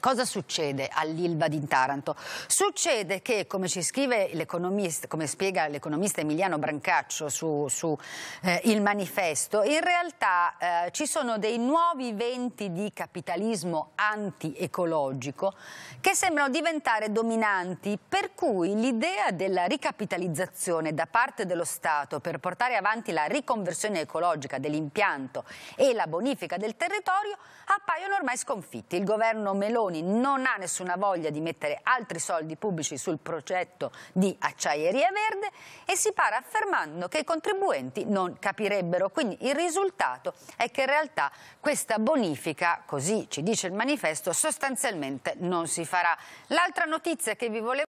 Cosa succede all'Ilva di Taranto? Succede che, come ci scrive l'economista, come spiega l'economista Emiliano Brancaccio su, su eh, Il Manifesto, in realtà eh, ci sono dei nuovi venti di capitalismo anti-ecologico che sembrano diventare dominanti, per cui l'idea della ricapitalizzazione da parte dello Stato per portare avanti la riconversione ecologica dell'impianto e la bonifica del territorio appaiono ormai sconfitti. Il governo Meloni Meloni non ha nessuna voglia di mettere altri soldi pubblici sul progetto di Acciaieria Verde e si para affermando che i contribuenti non capirebbero. Quindi il risultato è che in realtà questa bonifica, così ci dice il manifesto, sostanzialmente non si farà. L'altra notizia che vi volevo